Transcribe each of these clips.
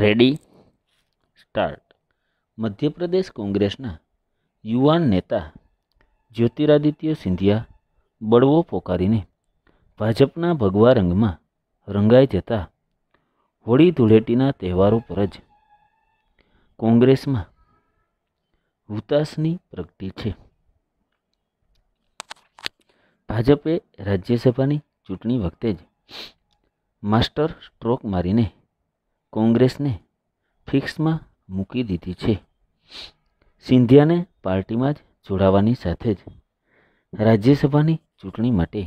ready start Madhya Pradesh કોંગ્રેસના યુવાન નેતા જ્યોતિરાદિત્ય સિંધિયા બળવો પોકારીને ભાજપના ભગવા રંગમાં રંગાઈ જતા હોળી ધૂળેટીના તહેવારો પર જ કોંગ્રેસમાં હુતાશની પ્રગતિ છે ભાજપે રાજ્યસભાની ચૂંટણી વખતે જ માસ્ટર સ્ટ્રોક મારીને કોંગ્રેસને ફિક્સમાં મૂકી દીધી છે સિંધિયાને પાર્ટીમાં જ જોડાવાની સાથે જ રાજ્યસભાની ચૂંટણી માટે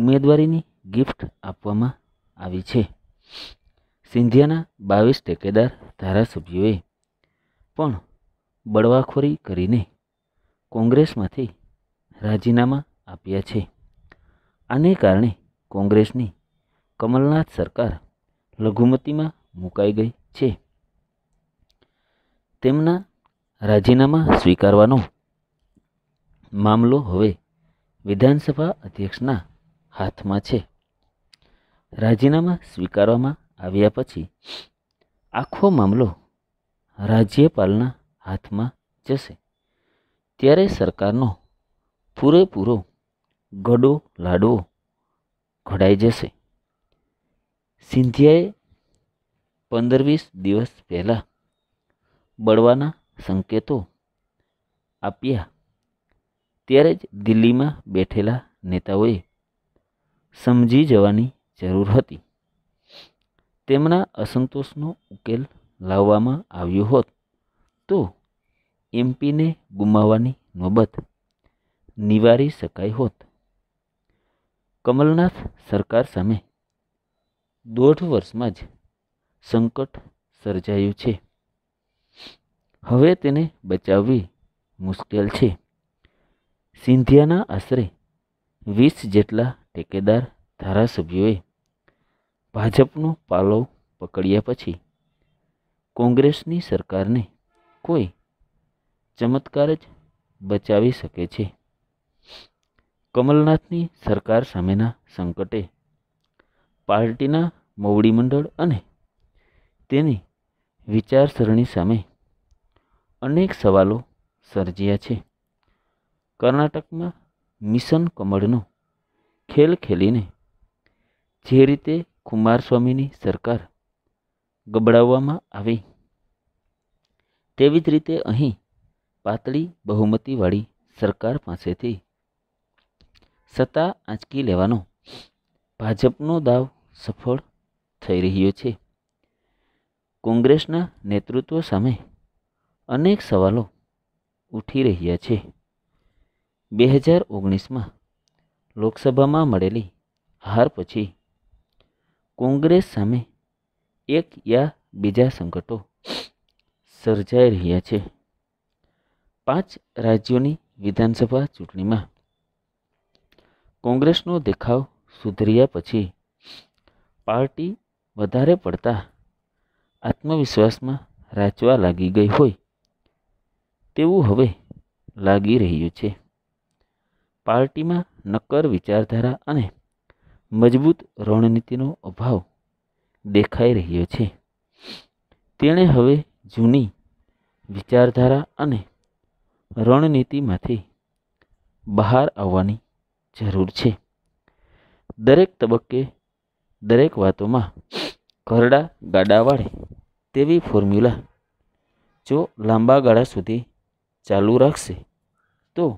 ઉમેદવારીની ગિફ્ટ આપવામાં આવી છે સિંધિયાના બાવીસ ટેકેદાર ધારાસભ્યોએ પણ બળવાખોરી કરીને કોંગ્રેસમાંથી રાજીનામા આપ્યા છે આને કારણે કોંગ્રેસની કમલનાથ સરકાર લઘુમતીમાં મુકાઈ ગઈ છે તેમના રાજીનામા સ્વીકારવાનો મામલો હવે વિધાનસભા અધ્યક્ષના હાથમાં છે રાજીનામા સ્વીકારવામાં આવ્યા પછી આખો મામલો રાજ્યપાલના હાથમાં જશે ત્યારે સરકારનો પૂરેપૂરો ગડો લાડવો ઘડાઈ જશે સિંધિયાએ પંદર વીસ દિવસ પહેલાં બળવાના સંકેતો આપ્યા ત્યારે જ દિલ્હીમાં બેઠેલા નેતાઓએ સમજી જવાની જરૂર હતી તેમના અસંતોષનો ઉકેલ લાવવામાં આવ્યો હોત તો એમપીને ગુમાવવાની નોબત નિવારી શકાય હોત કમલનાથ સરકાર સામે દોઢ વર્ષમાં જ સંકટ સર્જાયું છે હવે તેને બચાવવી મુશ્કેલ છે સિંધિયાના આશરે વીસ જેટલા ટેકેદાર ધારાસભ્યોએ ભાજપનો પાલો પકડ્યા પછી કોંગ્રેસની સરકારને કોઈ ચમત્કાર જ બચાવી શકે છે કમલનાથની સરકાર સામેના સંકટે પાર્ટીના મોવડી મંડળ અને તેની વિચારસરણી સામે અનેક સવાલો સર્જ્યા છે કર્ણાટકમાં મિશન કમળનો ખેલ ખેલીને જે રીતે કુમારસ્વામીની સરકાર ગબડાવવામાં આવી તેવી જ રીતે અહીં પાતળી બહુમતીવાળી સરકાર પાસેથી સત્તા આંચકી લેવાનો ભાજપનો દાવ સફળ થઈ રહ્યો છે કોંગ્રેસના નેતૃત્વ સામે અનેક સવાલો ઉઠી રહ્યા છે બે હજાર ઓગણીસમાં લોકસભામાં મળેલી હાર પછી કોંગ્રેસ સામે એક યા બીજા સંકટો સર્જાઈ રહ્યા છે પાંચ રાજ્યોની વિધાનસભા ચૂંટણીમાં કોંગ્રેસનો દેખાવ સુધર્યા પછી પાર્ટી વધારે પડતા આત્મવિશ્વાસમાં રાચવા લાગી ગઈ હોય તેવું હવે લાગી રહ્યું છે પાર્ટીમાં નક્કર વિચારધારા અને મજબૂત રણનીતિનો અભાવ દેખાઈ રહ્યો છે તેણે હવે જૂની વિચારધારા અને રણનીતિમાંથી બહાર આવવાની જરૂર છે દરેક તબક્કે દરેક વાતોમાં કરડા ગાડા તેવી ફોર્મ્યુલા જો લાંબા ગાળા સુધી ચાલુ રાખશે તો